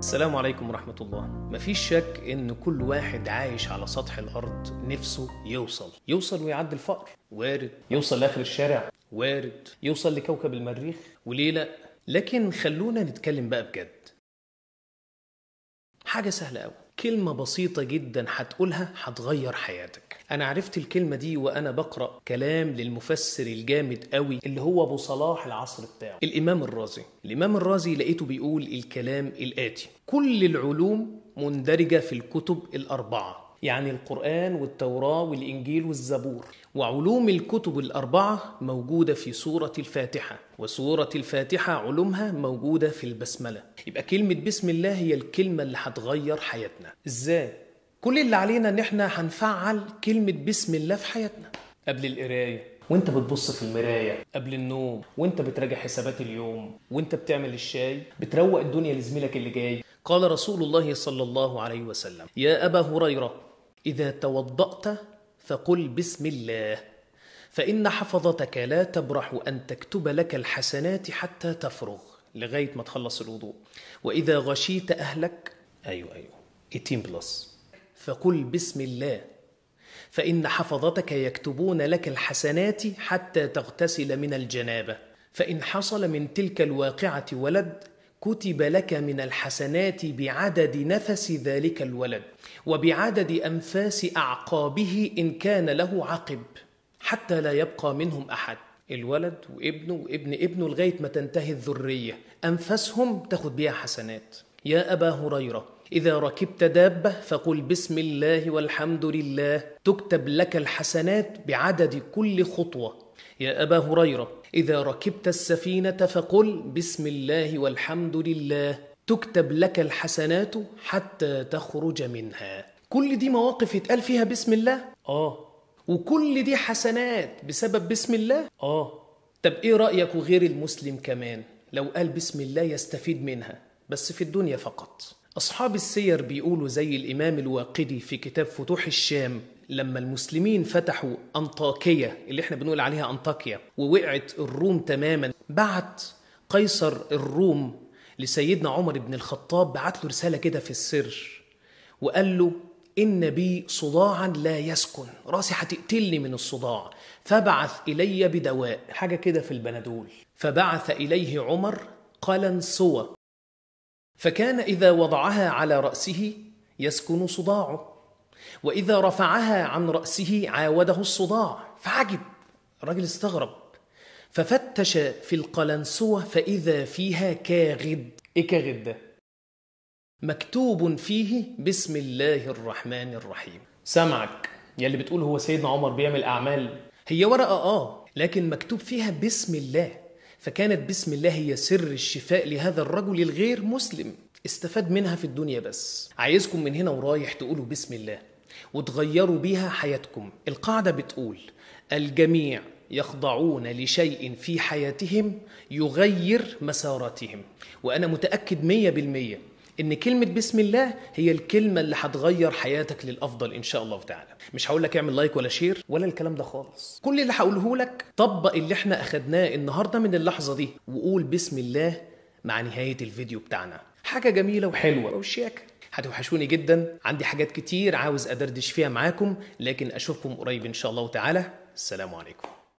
السلام عليكم ورحمة الله مفيش شك ان كل واحد عايش على سطح الارض نفسه يوصل يوصل ويعدي الفقر وارد يوصل لاخر الشارع وارد يوصل لكوكب المريخ وليه لا لكن خلونا نتكلم بقى بجد حاجة سهلة قوي كلمة بسيطة جدا هتقولها هتغير حياتك أنا عرفت الكلمة دي وأنا بقرأ كلام للمفسر الجامد قوي اللي هو أبو صلاح العصر بتاعه الإمام الرازي الإمام الرازي لقيته بيقول الكلام الآتي كل العلوم مندرجة في الكتب الأربعة يعني القرآن والتوراة والإنجيل والزبور وعلوم الكتب الأربعة موجودة في سورة الفاتحة وسورة الفاتحة علومها موجودة في البسملة يبقى كلمة بسم الله هي الكلمة اللي هتغير حياتنا إزاي؟ كل اللي علينا إن إحنا هنفعل كلمة بسم الله في حياتنا قبل القراية وانت بتبص في المرايه قبل النوم وانت بتراجع حسابات اليوم وانت بتعمل الشاي بتروق الدنيا لزميلك اللي جاي قال رسول الله صلى الله عليه وسلم يا ابا هريره إذا توضأت فقل بسم الله فإن حفظتك لا تبرح أن تكتب لك الحسنات حتى تفرغ لغاية ما تخلص الوضوء وإذا غشيت أهلك أيوة أيوة 18 بلس فقل بسم الله فإن حفظتك يكتبون لك الحسنات حتى تغتسل من الجنابة فإن حصل من تلك الواقعة ولد كتب لك من الحسنات بعدد نفس ذلك الولد وبعدد أنفاس أعقابه إن كان له عقب حتى لا يبقى منهم أحد الولد وابنه وابن ابنه لغاية ما تنتهي الذرية أنفسهم تاخد بها حسنات يا أبا هريرة إذا ركبت دابة فقل بسم الله والحمد لله تكتب لك الحسنات بعدد كل خطوة يا أبا هريرة إذا ركبت السفينة فقل بسم الله والحمد لله تكتب لك الحسنات حتى تخرج منها كل دي مواقف يتقال فيها بسم الله آه وكل دي حسنات بسبب بسم الله آه طب إيه رأيك وغير المسلم كمان لو قال بسم الله يستفيد منها بس في الدنيا فقط أصحاب السير بيقولوا زي الإمام الواقدي في كتاب فتوح الشام لما المسلمين فتحوا أنطاكية اللي احنا بنقول عليها أنطاكية ووقعت الروم تماما بعت قيصر الروم لسيدنا عمر بن الخطاب بعت له رسالة كده في السر وقال له إن بي صداعا لا يسكن راسي هتقتلني من الصداع فبعث إلي بدواء حاجة كده في البنادول فبعث إليه عمر قلنسوة فكان إذا وضعها على رأسه يسكن صداعه وإذا رفعها عن رأسه عاوده الصداع فعجب الرجل استغرب ففتش في القلنسوة فإذا فيها كاغد إيه كاغد ده؟ مكتوب فيه بسم الله الرحمن الرحيم سمعك يلي بتقول هو سيدنا عمر بيعمل أعمال هي ورقة آه لكن مكتوب فيها بسم الله فكانت بسم الله هي سر الشفاء لهذا الرجل الغير مسلم استفاد منها في الدنيا بس عايزكم من هنا ورايح تقولوا بسم الله وتغيروا بيها حياتكم القاعدة بتقول الجميع يخضعون لشيء في حياتهم يغير مساراتهم وأنا متأكد مية بالمية ان كلمه بسم الله هي الكلمه اللي هتغير حياتك للافضل ان شاء الله تعالى مش هقول لك اعمل لايك ولا شير ولا الكلام ده خالص كل اللي هقوله لك طبق اللي احنا اخدناه النهارده من اللحظه دي وقول بسم الله مع نهايه الفيديو بتاعنا حاجه جميله وحلوه وشياكه هتوحشوني جدا عندي حاجات كتير عاوز ادردش فيها معاكم لكن اشوفكم قريب ان شاء الله تعالى السلام عليكم